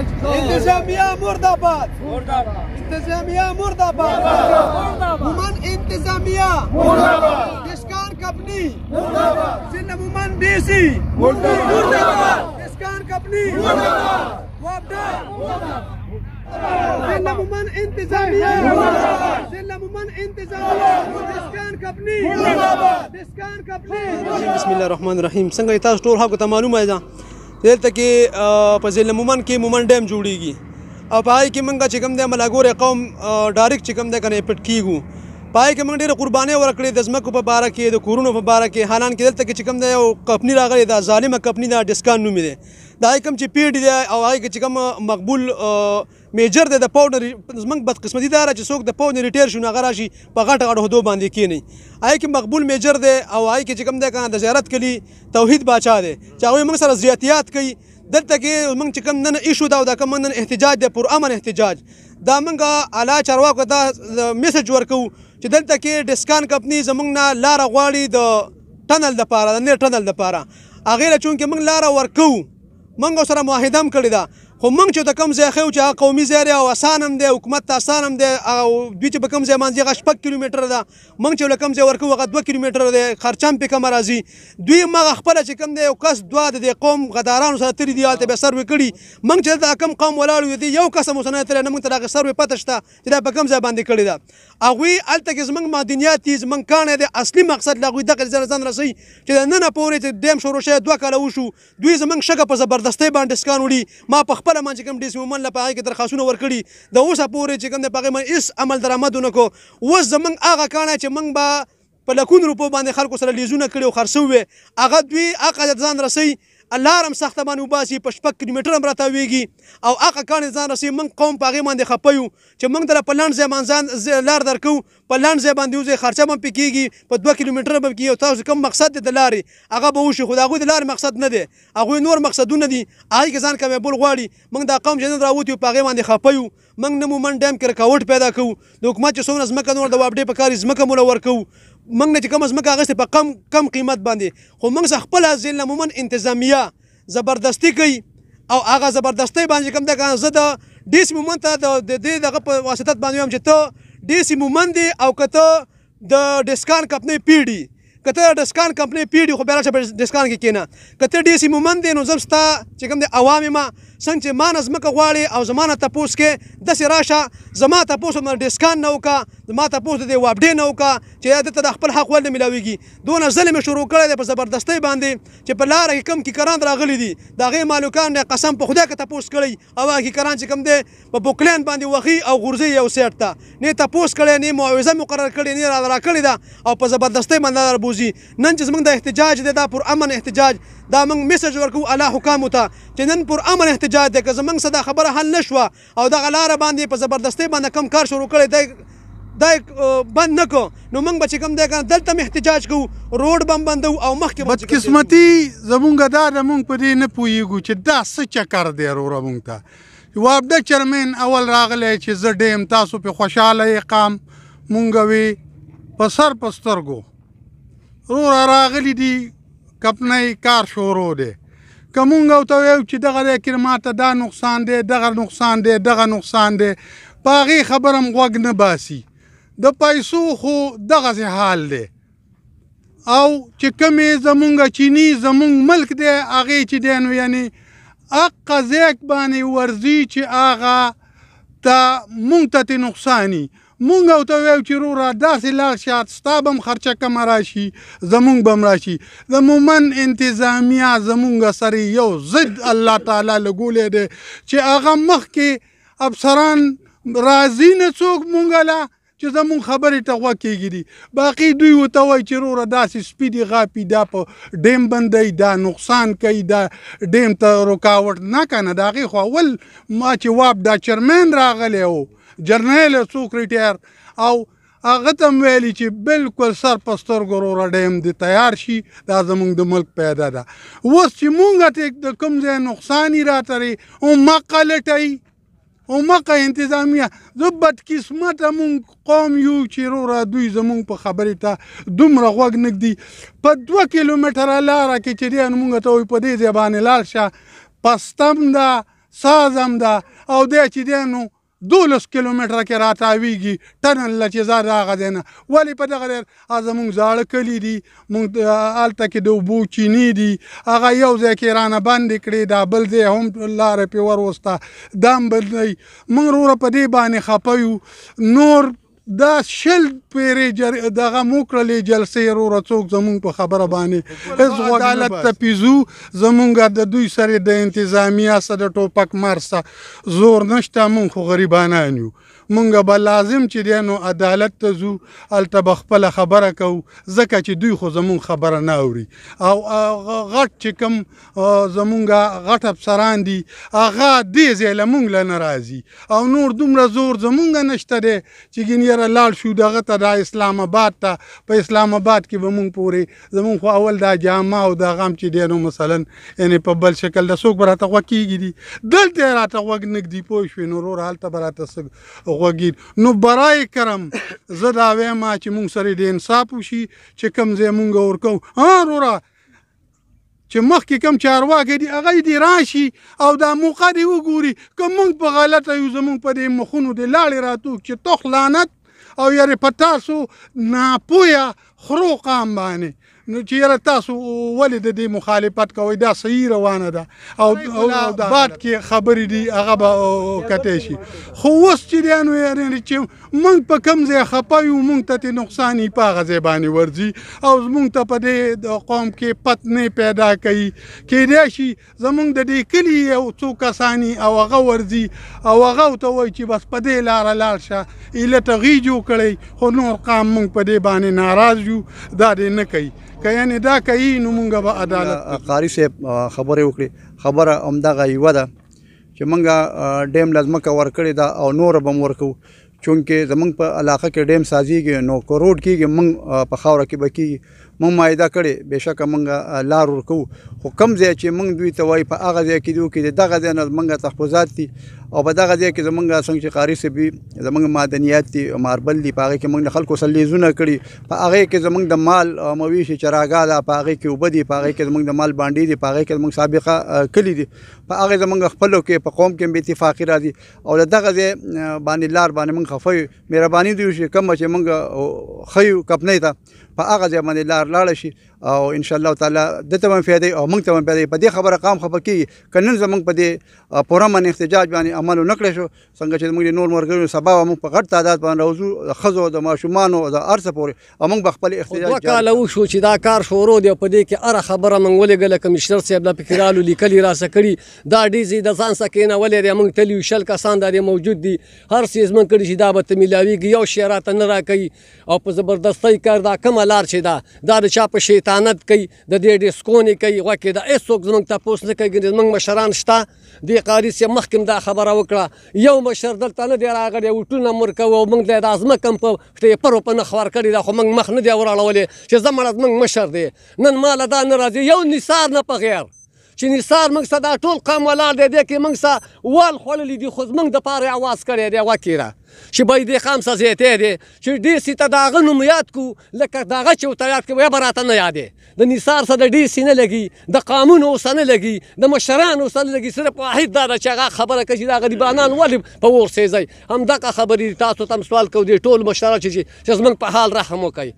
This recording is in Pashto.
इंतजामिया मुर्दाबाद इंतजामिया मुर्दाबाद मुमन इंतजामिया डिस्कान कंपनी जिन मुमन बीसी मुर्दाबाद डिस्कान कंपनी जिला मुमन इंतजामिया जिला मुमन इंतजामिया डिस्कान कंपनी डिस्कान कंपनी बिस्मिल्लाह रहमान रहीम संग इता स्टोर हाको ता मालूम है जा دلته کې په ځل مومن کې مومن ډیم جوړیږي او پای کې منګه چې کوم دی ملاګور قوم ډایرکټ چې کوم دی کنه پټ کیږو پای کې موږ ډېره قربانۍ ورکړې د ځمکو په باره کې د کورونو په باره کې حالانکه دلته کې چې کوم دی یو کمپني راغلې دا ظالمه کمپني دا ډسکان نومې دی دا کوم چې پیډ دی او هغه کې چې کوم مقبول میجر دی د پاونډر زمونږ بدقسمتي دا چې څوک د پاونډر ریټیر شو هغه راشي په غټ غټ هدو باندې کینی هغه کې مقبول میجر دی او هغه کې چې کوم دی کنه د زیارت کلی توحید باچا دی چې هغه موږ سره زیاتیات کوي دلته کې موږ چې کوم نن ایشو دا او دا کوم نن احتجاج دی پر امن احتجاج دا موږ اعلی چارواکو دا میسج ورکو چې دلته کې ډسکان کمپنی زمونږ نه لار غواړي د ټنل د پاره د نه ټنل د پاره هغه له چون کې موږ لار ورکو موږ سره موحدم کړی دا خو موږ چې د کم ځای خو چې هغه قومي ځای او اسانم دی حکومت ته اسانم دی او دوی چې په کم ځای باندې هغه شپږ کیلومتر ده موږ چې له کم ځای ورکو هغه دوه کیلومتر دی خرچم پې کم راځي دوی ما خپل چې کم دی یو کس دوه د دې قوم غدارانو سره تری دی هلته به سروې کړي موږ چې دلته کم قوم ولاړو دی یو کس هم اوس نه تللی نه موږ ته د هغه سروې پته شته چې دا په کم ځای باندې کړې ده هغوی هلته کې زموږ معدنیات دي زموږ کاڼی دی اصلي مقصد له هغوی دغه ځای ځان رسوي چې د ننه پورې چې ډیم شروع شوی دوه کاله وشو دوی زموږ شګه په زبردستۍ باندې اسکان وړي ما په خپل ما چې کوم ډیسی مومن لپاره کې درخواستونه ورکړي د اوسه پورې چې کوم د پغه ما اس عمل درآمدونه کو و زمنګ هغه کانه چې منګ به په لکون روپو باندې خلکو سره لیزونه کړي او خرڅوي هغه دوی هغه ځان رسي الارم ساختمان وباسي په شپږ کیلومتر هم راته ویږي او هغه کاڼې ځان رسوي موږ قوم په هغې باندې خپه یو چې موږ ته په لنډ ځای ځان لار درکو په لنډ ځای باندې وځئ خرچه به هم پې کېږي په دوه کیلومتره به کېږي او تاسو کوم مقصد دی د لارې هغه به وشي خو د هغوی د لارې مقصد نه دی هغوی نور مقصدونه دي هغې کې ځان کامیابول غواړي موږ دا قوم چې نن راوتي یو په هغې باندې خپه یو موږ نه مو من ډیم کې رکاوټ پیدا کوو د حکومت چې څومره ځمکه نور د وابډې په کار ځمکه مو ورکوو موږ نه چې کم ځمکه اغېستې په کم کم قیمت باندې خو موږ څخه خپله ځینې عموما انتظامیه زبردستي کوي او هغه زبردستۍ باندې کوم ده که زه د ډي سي مومن ته د دې دغه په واسطت باندې وایم چې ته ډي سي مومن دی او که ته د ډسکان کپنۍ پی ډي کته ډسکان کمپنی پیډي خو بیره شپه ډسکان کې کینه کته ډي سي مومند نو زمستا چې کوم د عوام ما څنګه ما نظمکه غواړي او زمانه تپوس کې د سراشه زما تپوس نو ډسکان نو کا ما تپوس د وابډې نو کا چې د ته خپل حق ول نه ملاويږي دون ظلم شروع کړي په زبردستۍ باندې چې په لار کې کم کې کران راغلي دي دا غي مالکان نه قسم په خدا کې تپوس کړي او هغه کران چې کوم دي په بوکلین باندې وخی او غورځي یو سیټ ته نه تپوس کړي نه معاوضه مقرر کړي نه را کړی دا او په زبردستۍ باندې وروزي نن چې زمونږ د احتجاج دی دا پر امن احتجاج دا موږ میسج ورکو اعلی حکامو ته چې نن پر امن احتجاج دی که زمونږ صدا خبره حل نشوه او دغه لاره باندې په زبردستۍ باندې کم کار شروع کړی دی دا بند نکو نو موږ به چې کوم دی کنه دلته مې احتجاج کوو روډ بم بندو او مخکې بد قسمتي زمونږ دا د موږ په دې نه پوهیږو چې دا څه چکر دی وروره موږ ته وابده چرمن اول راغلی چې زه ډیم تاسو په خوشحاله یې قام مونږ وي په سر په سترګو روره راغلي دي کپنۍ کار شروع دی که مونږ او ته ویو چې دغه دی کې ماته دا نقصان دی دغه نقصان دی دغه نقصان دی په هغې خبره م غوږ نه باسي د پیسو خو دغسې حال دی او چې کمې زمونږ چینی زمونږ ملک دی هغې چې دی نو یعنې اقه ځیک باندې ورځي چې هغه ته مونږ ته تې نقصاني مونږ او ته ویو چې رورا داسې لار شات ستا به هم خرچه کمه راشي زمونږ به هم راشي د مومن انتظامیه زمونږ سره یو ضد الله تعالی لګولی دی چې هغه مخکې افسران راضي نه څوک مونږ له چې زمون خبرې ته غوږ کېږي دي باقي دوی ورته وایي چې وروره داسې سپي دي غاپي دا په ډیم بندوي دا نقصان کوي دا ډیم ته رکاوټ نه کنه د هغې خو اول ما چې واب دا چرمین راغلی و جرنیل څوک ریټایر او هغه تم ویلی چې بالکل سر پستر ګورور ډیم دی تیار شي دا زمونږ د ملک پیدا ده اوس چې مونږ ته د کم ځای نقصان راتري او ما قلټي او مکه انتظامیه زبد قسمت مونږ قوم یو چې رورا دوی زمونږ په خبرې ته دومره غوږ نګدي په دوه کیلومتره لاره کې چې دی مونږ ته وي په دې ځای باندې لاړ شه پستم ده سازم ده او دی چې دی نو دولس کیلومتره کې راتاویږي ټنل له چې ځان راغه دی نه ولې په دغه ډېر زموږ زاړه کلي دي موږ هلته کې د اوبو چینې دي هغه یو ځای کې رانه بندې کړې دا بل ځای هم لاره پې وروسته دام بندوي موږ وروره په دې باندې خفه یو نور دا شل پیری جر دغه موکړلې جلسې وروره څوک زمونږ په خبره باندې هیڅ عدالت ته پیزو زمونږ د دوی سره د انتظامیه سره د ټوپک مارسه زور نشته مونږ خو غریبانان یو مونږ به لازم چې دی نو عدالت ته ځو هلته به خپله خبره کوو ځکه چې دوی خو زمونږ خبره نه اوري او غټ چې کوم زمونږ غټ افسران دي هغه دې ځای له مونږ نه راځي او نور دومره زور زمونږ نشته دی چې ګینې سره لاړ شو دغه ته دا اسلام آباد ته په اسلام آباد کې به مونږ پورې زمونږ خو اول دا جامه او دا غم چې دی نو مثلا یعنې په بل شکل د څوک به راته غوږ کېږي دي دلته یې راته غوږ نږدي پوه شوې نو ورور هلته به راته څه غوږ نو برای کرم زه دا وایم چې مونږ سره د انصاف وشي چې کوم ځای مونږ ورکوو ها وروره چې مخکې کم چارواکي دي هغه دې راشي او دا موقع دې وګوري که مونږ په غلطه یو زمونږ په دې مخونو دې لاړې راتو چې تخ لعنت او یاره په تاسو ناپویا خرو قام باندې نو چې یاره تاسو ولې د دې مخالفت کوئ دا صحیح روانه ده او بعد کې خبرې دي هغه به کتی شي خو اوس چې دی نو یعنې چې موږ په کوم ځای خفه یو موږ ته ترې نقصان یې په هغه ځای باندې ورځي او زموږ ته په دې قوم کې پت نه پیدا کوي کیدای شي زموږ د دې کلي یو څو کسانی او هغه ورځي او هغه ته وایي چې بس په دې لاره لاړ شه ایله تغییر جوړ کړئ خو نور قام موږ په دې باندې ناراض یو دا دې نه کوي که یعنی دا کوي نو مونږ به عدالت قاری صاحب خبرې وکړي خبره همدغه یوه ده چې مونږ ډیم لازمکه ورکړې ده او نور به ورکو چونکه زمونږ په علاقه کې ډیم سازيږي نو کروډ کېږي مونږ په خاوره کې به کېږي مونږ مایده کړي بهشکه مونږ لار ورکو خو کم ځای چې مونږ دوی ته وای په هغه ځای کې دوی کې دغه ځای نه مونږ تحفظات دي او په دغه ځای کې زمونږ څنګه چې قاری سي بي زمونږ مدنيات دي ماربل دي پاغه کې مونږ خلکو سلیزونه کړي په هغه کې زمونږ د مال مویشي چراغا دا پاغه کې وبدي پاغه کې زمونږ د مال باندې دي پاغه کې زمونږ سابقه کلی دي په هغه زمونږ خپلو کې په قوم کې به اتفاقی راځي او دغه ځای باندې لار باندې مونږ خفه مهرباني دی چې کم چې مونږ خيو کپنې ته په هغه ځای باندې لار لاړه شي او ان شاء الله تعالی د ته باندې فائدې او موږ ته باندې په دې خبره قام خپه کی کنن زمنګ په دې پوره باندې احتجاج باندې عمل نکړې شو څنګه چې موږ نور مرګونو سبا موږ په غټ تعداد باندې راوځو خزو د ماشومان او د ارسه پورې موږ خپل احتجاج وکړو کاله شو چې دا کار شروع دی په دې کې اره خبره موږ ولګل کمشنر صاحب لا فکرالو لیکلی را سکړي دا ډیزي د ځان سکینه ولې دی موږ تلیو شل کسان د موجود دي هر سیز موږ کړي چې دا به تمیلاویږي یو شی راته نه راکړي او په زبردستۍ کار دا کومه لار چې دا دا د چا په شیطان خیانت کوي د دې ډیسکونې کوي وکه دا هیڅوک زمونږ تاسو نه کوي زمونږ مشران شته د قاری سي مخکم دا خبره وکړه یو مشر دلته نه دی راغلی او ټول نمبر کو او موږ د ازمه کم په شته پر په نه خبر کړی دا خو موږ مخ نه دی وراړولې چې زمړ موږ مشر دی نن مال دا نه راځي یو نثار نه په غیر چې نثار موږ سره دا ټول قام ولاړ دی دې کې موږ سره وال خوړلې دي خو زموږ د پاره اواز کړی دی وکیره چې باید دې خام سره زیاته دی چې ډي سي ته داغه نوم یاد کو لکه داغه چې وته یاد کوي به راته نه یادې د نثار سره ډي سي نه لګي د قانون اوسه نه لګي د مشران اوسه نه لګي صرف واحد دا چې هغه خبره کوي دا غریبانان ولې په ورسېږي هم دغه خبرې تاسو ته سوال کوي ټول مشران چې زموږ په حال رحم وکړي